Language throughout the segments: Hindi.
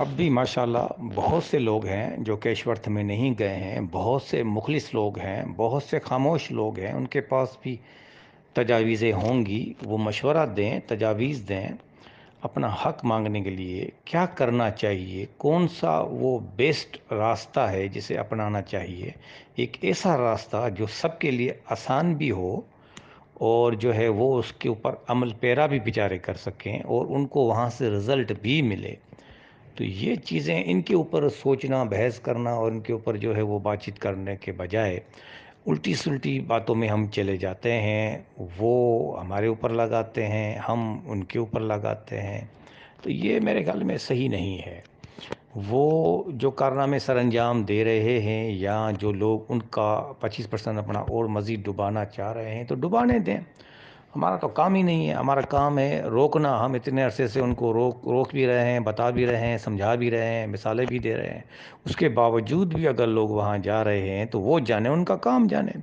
अब भी माशाल्लाह बहुत से लोग हैं जो केशवर्थ में नहीं गए हैं बहुत से मुखलिस लोग हैं बहुत से खामोश लोग हैं उनके पास भी तजावीज़ें होंगी वो मशवरा दें तजावीज़ दें अपना हक मांगने के लिए क्या करना चाहिए कौन सा वो बेस्ट रास्ता है जिसे अपनाना चाहिए एक ऐसा रास्ता जो सबके लिए आसान भी हो और जो है वो उसके ऊपर अमल पैरा भी बेचारे कर सकें और उनको वहाँ से रिज़ल्ट भी मिले तो ये चीज़ें इनके ऊपर सोचना बहस करना और इनके ऊपर जो है वो बातचीत करने के बजाय उल्टी सुलटी बातों में हम चले जाते हैं वो हमारे ऊपर लगाते हैं हम उनके ऊपर लगाते हैं तो ये मेरे ख्याल में सही नहीं है वो जो कारनामे सर अंजाम दे रहे हैं या जो लोग उनका 25 परसेंट अपना और मज़ीद डुबाना चाह रहे हैं तो डुबाने दें हमारा तो काम ही नहीं है हमारा काम है रोकना हम इतने अरसे से उनको रोक रोक भी रहे हैं बता भी रहे हैं समझा भी रहे हैं मिसालें भी दे रहे हैं उसके बावजूद भी अगर लोग वहाँ जा रहे हैं तो वो जाने उनका काम जाने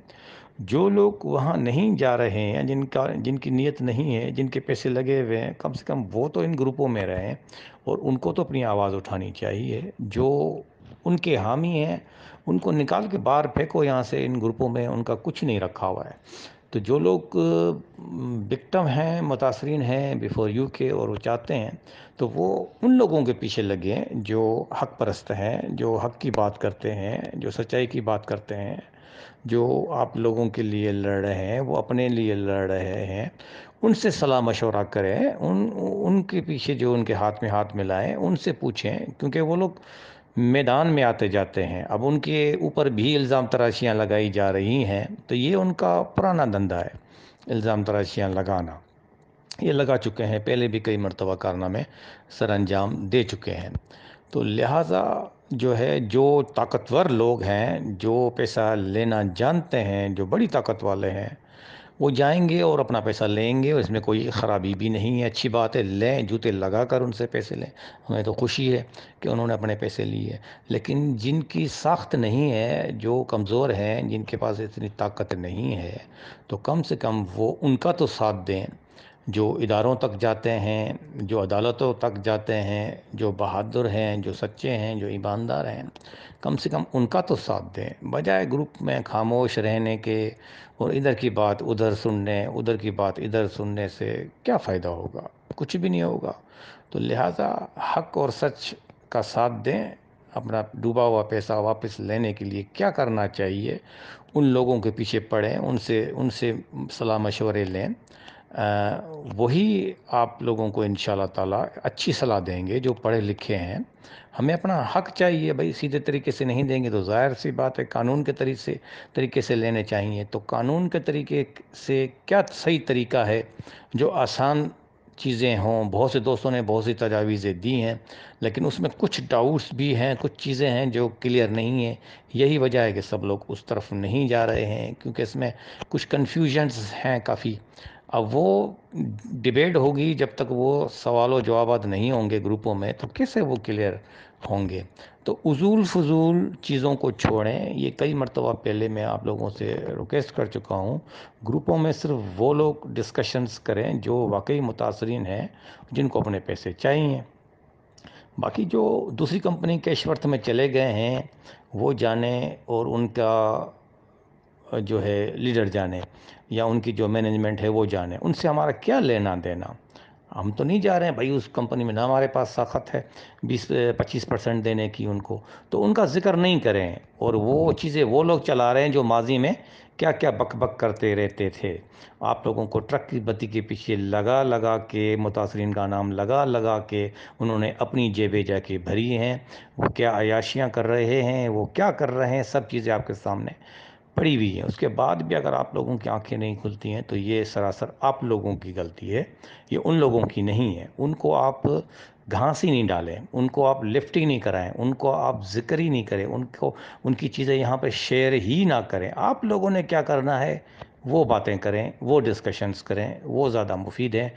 जो लोग वहाँ नहीं जा रहे हैं जिनका जिनकी नीयत नहीं है जिनके पैसे लगे हुए हैं कम से कम वो तो इन ग्रुपों में रहें और उनको तो अपनी आवाज़ उठानी चाहिए जो उनके हामी हैं उनको निकाल के बाहर फेंको यहाँ से इन ग्रुपों में उनका कुछ नहीं रखा हुआ है तो जो लोग विक्टम हैं मुतासरीन हैं बिफोर यू के और वो चाहते हैं तो वो उन लोगों के पीछे लगे हैं जो हक परस्त हैं जो हक की बात करते हैं जो सच्चाई की बात करते हैं जो आप लोगों के लिए लड़ रहे हैं वो अपने लिए लड़ रहे हैं उनसे सलाह मशवरा करें उन उनके पीछे जो उनके हाथ में हाथ मिलाएं उनसे पूछें क्योंकि वो लोग मैदान में आते जाते हैं अब उनके ऊपर भी इल्ज़ाम तराशियाँ लगाई जा रही हैं तो ये उनका पुराना धंधा है इल्ज़ाम तराशियाँ लगाना ये लगा चुके हैं पहले भी कई मरतबा कारनामे सर अंजाम दे चुके हैं तो लिहाजा जो है जो ताकतवर लोग हैं जो पैसा लेना जानते हैं जो बड़ी ताकत वाले हैं वो जाएंगे और अपना पैसा लेंगे और इसमें कोई ख़राबी भी नहीं है अच्छी बात है लें जूते लगा कर उनसे पैसे लें हमें तो खुशी है कि उन्होंने अपने पैसे लिए लेकिन जिनकी साख्त नहीं है जो कमज़ोर हैं जिनके पास इतनी ताकत नहीं है तो कम से कम वो उनका तो साथ दें जो इदारों तक जाते हैं जो अदालतों तक जाते हैं जो बहादुर हैं जो सच्चे हैं जो ईमानदार हैं कम से कम उनका तो साथ दें बजाय ग्रुप में खामोश रहने के और इधर की बात उधर सुनने उधर की बात इधर सुनने से क्या फ़ायदा होगा कुछ भी नहीं होगा तो लिहाजा हक और सच का साथ दें अपना डूबा हुआ पैसा वापस लेने के लिए क्या करना चाहिए उन लोगों के पीछे पड़ें उनसे उनसे सलाह मशवरे लें वही आप लोगों को इन ताला अच्छी सलाह देंगे जो पढ़े लिखे हैं हमें अपना हक चाहिए भाई सीधे तरीके से नहीं देंगे तो ज़ाहिर सी बात है कानून के तरीके से तरीके से लेने चाहिए तो कानून के तरीके से क्या सही तरीका है जो आसान चीज़ें हों बहुत से दोस्तों ने बहुत सी तजावीज़ें दी हैं लेकिन उसमें कुछ डाउट्स भी हैं कुछ चीज़ें हैं जो क्लियर नहीं हैं यही वजह है कि सब लोग उस तरफ नहीं जा रहे हैं क्योंकि इसमें कुछ कन्फ्यूजन्स हैं काफ़ी अब वो डिबेट होगी जब तक वो सवाल जवाब नहीं होंगे ग्रुपों में तो कैसे वो क्लियर होंगे तो उजूल फजूल चीज़ों को छोड़ें ये कई मरतबा पहले मैं आप लोगों से रिक्वेस्ट कर चुका हूँ ग्रुपों में सिर्फ वो लोग डिस्कशंस करें जो वाकई मुतासरीन हैं जिनको अपने पैसे चाहिए बाकी जो दूसरी कंपनी कैशवर्थ में चले गए हैं वो जाने और उनका जो है लीडर जाने या उनकी जो मैनेजमेंट है वो जाने उनसे हमारा क्या लेना देना हम तो नहीं जा रहे हैं भाई उस कंपनी में ना हमारे पास साखत है 20 25 परसेंट देने की उनको तो उनका जिक्र नहीं करें और वो चीज़ें वो लोग चला रहे हैं जो माजी में क्या क्या बक बक करते रहते थे आप लोगों को ट्रक की बत्ती के पीछे लगा लगा के मुतासरीन का नाम लगा लगा के उन्होंने अपनी जेबें जाके भरी हैं वो क्या अयाशियाँ कर रहे हैं वो क्या कर रहे हैं सब चीज़ें आपके सामने पड़ी हुई है उसके बाद भी अगर आप लोगों की आंखें नहीं खुलती हैं तो ये सरासर आप लोगों की गलती है ये उन लोगों की नहीं है उनको आप घास ही नहीं डालें उनको आप लिफ्ट ही नहीं कराएं उनको आप जिक्र ही नहीं करें उनको उनकी चीज़ें यहाँ पर शेयर ही ना करें आप लोगों ने क्या करना है वो बातें करें वो डिस्कशंस करें वो ज़्यादा मुफीद हैं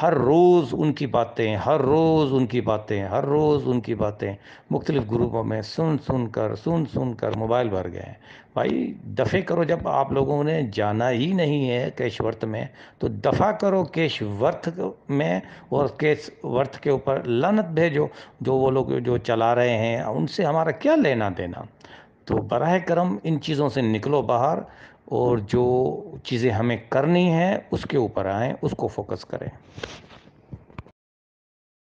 हर रोज़ उनकी बातें हर रोज़ उनकी बातें हर रोज़ उनकी बातें मुख्तलिफ़ ग्रुपों में सुन सुन कर सुन सुन कर मोबाइल भर गए हैं भाई दफ़े करो जब आप लोगों ने जाना ही नहीं है कैश वर्थ में तो दफ़ा करो कैश वर्थ में और कैश वर्थ के ऊपर लानत भेजो जो वो लोग जो चला रहे हैं उनसे हमारा क्या लेना देना तो बरह करम इन चीज़ों से निकलो बाहर और जो चीज़ें हमें करनी हैं उसके ऊपर आएँ उसको फोकस करें